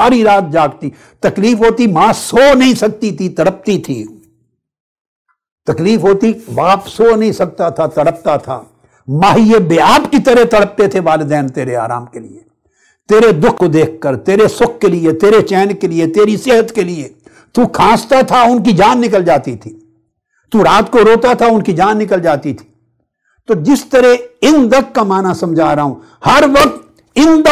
सारी रात जागती तकलीफ होती मां सो नहीं सकती थी तड़पती थी तकलीफ होती बाप सो नहीं सकता था तड़पता था माहिए बेआब की तरह तड़पते थे वालदेन तेरे आराम के लिए तेरे दुख को देखकर तेरे सुख के लिए तेरे चैन के लिए तेरी सेहत के लिए तू खांसता था उनकी जान निकल जाती थी तू रात को रोता था उनकी जान निकल जाती थी तो जिस तरह इन दक का माना समझा रहा हूं हर वक्त इन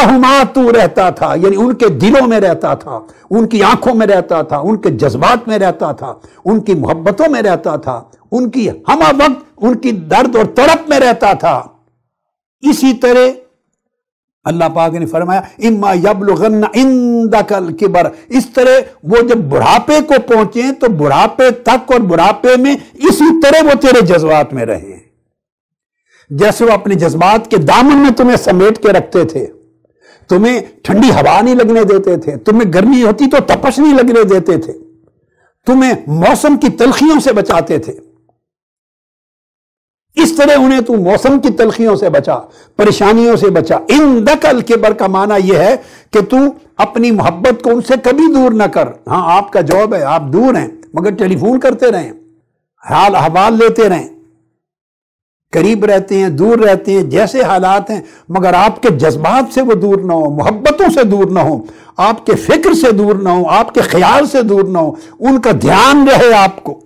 तू रहता था यानी उनके दिलों में रहता था उनकी आंखों में रहता था उनके जज्बात में रहता था उनकी मोहब्बतों में रहता था उनकी हमा वक्त उनकी दर्द और तड़प में रहता था इसी तरह अल्लाह पाक ने फरमाया इम्मा यबलुगन इंदकल किबर इस तरह वो जब बुढ़ापे को पहुंचे तो बुढ़ापे तक और बुढ़ापे में इसी तरह वो तेरे जज्बात में रहे जैसे वो अपने जज्बात के दामन में तुम्हें समेट के रखते थे तुम्हें ठंडी हवा नहीं लगने देते थे तुम्हें गर्मी होती तो तपस नहीं लगने देते थे तुम्हें मौसम की तलखियों से बचाते थे इस तरह उन्हें तू मौसम की तलखियों से बचा परेशानियों से बचा इन दकल के बर का माना यह है कि तू अपनी मोहब्बत को उनसे कभी दूर ना कर हाँ आपका जॉब है आप दूर हैं मगर टेलीफोन करते रहें हाल अहवाल लेते रहें करीब रहते हैं दूर रहते हैं जैसे हालात हैं मगर आपके जज्बात से वो दूर ना हो मोहब्बतों से दूर ना हो आपके फिक्र से दूर ना हो आपके ख्याल से दूर ना हो उनका ध्यान रहे आपको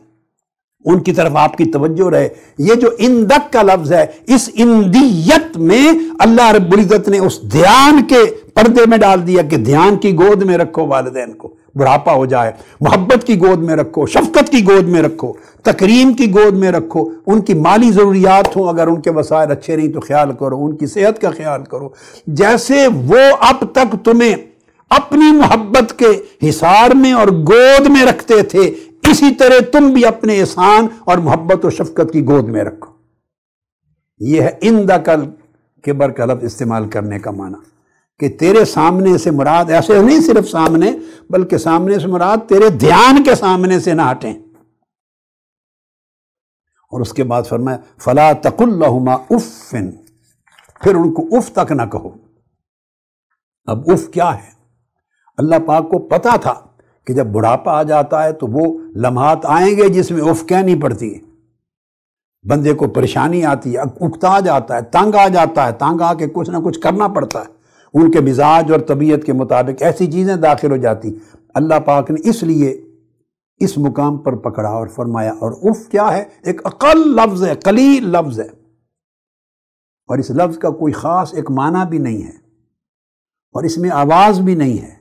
उनकी तरफ आपकी तवज्जो रहे ये जो इंदक का लफ्ज है इस इंदियत में अल्लाह रब्बुल्जत ने उस ध्यान के पर्दे में डाल दिया कि ध्यान की गोद में रखो वालदेन को बुढ़ापा हो जाए मोहब्बत की गोद में रखो शफकत की गोद में रखो तकरीम की गोद में रखो उनकी माली ज़रूरियात हो अगर उनके वसायल अच्छे नहीं तो ख्याल करो उनकी सेहत का ख्याल करो जैसे वो अब तक तुम्हें अपनी मोहब्बत के हिसार में और गोद में रखते थे इसी तरह तुम भी अपने एहसान और मोहब्बत और शफकत की गोद में रखो यह है इन दल के बरकलब इस्तेमाल करने का माना कि तेरे सामने से मुराद ऐसे नहीं सिर्फ सामने बल्कि सामने से मुराद तेरे ध्यान के सामने से ना हटें और उसके बाद मैं फला तकुल्लहुमा उफ़िन फिर उनको उफ़ तक ना कहो अब उफ़ क्या है अल्लाह पाक को पता था कि जब बुढ़ापा आ जाता है तो वो लम्हात आएंगे जिसमें उफ़ कहनी पड़ती है बंदे को परेशानी आती है उकता जाता है तंग आ जाता है तंग आके कुछ ना कुछ करना पड़ता है उनके मिजाज और तबीयत के मुताबिक ऐसी चीज़ें दाखिल हो जाती अल्लाह पाक ने इसलिए इस मुकाम पर पकड़ा और फरमाया और उर्फ क्या है एक अकल लफ्ज़ है कली लफ्ज़ है और इस लफ्ज़ का कोई ख़ास एक माना भी नहीं है और इसमें आवाज़ भी नहीं है